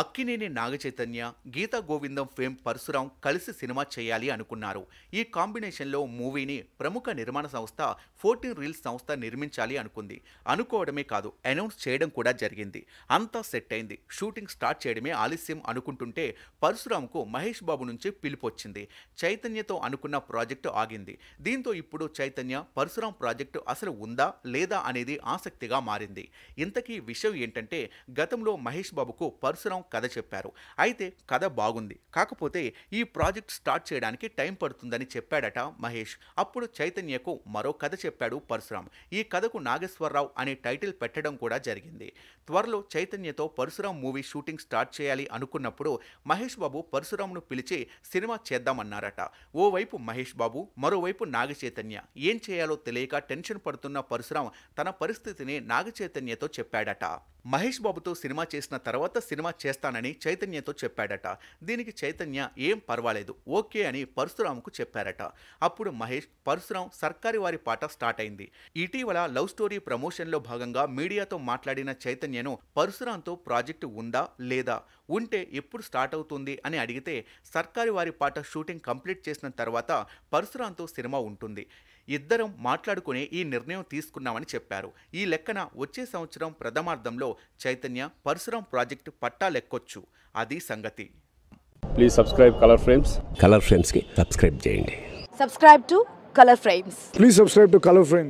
Akkineni Naga Chaitanya Geetha Govindam fame Parasuram కలిసి cinema చేయాలి అనుకున్నారు ఈ కాంబినేషన్లో మూవీని ప్రముఖ నిర్మాణ సంస్థ ఫోర్టీన్ రీల్స్ సంస్థ నిర్మించాలి అనుకుంది అనుకోవడమే కాదు అనౌన్స్ చేయడం కూడా జరిగింది అంతా సెట్ అయింది షూటింగ్ స్టార్ట్ చేయడమే ఆలస్యం అనుకుంటుంటే పరశురాంకు మహేష్ బాబు నుంచి పిలుపొచ్చింది చైతన్యతో అనుకున్న ప్రాజెక్టు ఆగింది దీంతో ఇప్పుడు చైతన్య పరశురాం ప్రాజెక్టు అసలు ఉందా లేదా అనేది ఆసక్తిగా మారింది ఇంతకీ విషయం ఏంటంటే గతంలో మహేష్ బాబుకు పరశురాం మొత్తం కథ చెప్పారు అయితే కథ బాగుంది కాకపోతే ఈ ప్రాజెక్ట్ స్టార్ట్ చేయడానికి టైం పడుతుందని చెప్పాడట మహేష్ అప్పుడు చైతన్యకు మరో కథ చెప్పాడు పరశురామ్ ఈ కథకు నాగేశ్వరరావు అనే టైటిల్ పెట్టడం కూడా జరిగింది త్వరలో చైతన్యతో పరశురామ్ మూవీ షూటింగ్ స్టార్ట్ చేయాలి అనుకున్నప్పుడు మహేష్ బాబు పరశురామ్ను పిలిచి సినిమా చేద్దామన్నారట ఓవైపు మహేష్ బాబు మరోవైపు నాగచైతన్య ఏం చేయాలో తెలియక టెన్షన్ పడుతున్న పరశురామ్ తన పరిస్థితిని నాగచైతన్యతో చెప్పాడట మహేష్ బాబుతో సినిమా చేసిన తర్వాత సినిమా చేస్తానని చైతన్యతో చెప్పాడట దీనికి చైతన్య ఏం పర్వాలేదు ఓకే అని పరశురాముకు చెప్పారట అప్పుడు మహేష్ పరశురాం సర్కారి వారి పాట స్టార్ట్ అయింది ఇటీవల లవ్ స్టోరీ ప్రమోషన్లో భాగంగా మీడియాతో మాట్లాడిన చైతన్యను పరశురాంతో ప్రాజెక్టు ఉందా లేదా ఉంటే ఎప్పుడు స్టార్ట్ అవుతుంది అని అడిగితే సర్కారి వారి పాట షూటింగ్ కంప్లీట్ చేసిన తర్వాత పరశురాంతో సినిమా ఉంటుంది ఇద్దరం మాట్లాడుకునే ఈ నిర్ణయం తీసుకున్నామని చెప్పారు ఈ లెక్కన వచ్చే సంవత్సరం ప్రథమార్థంలో త్వరలో చైతన్య పరశురాం ప్రాజెక్టు పట్టాలెక్కొచ్చు అది సంగతి please subscribe Color Frames Color కి సబ్స్క్రైబ్ చేయండి subscribe to Color Frames please subscribe to Color frames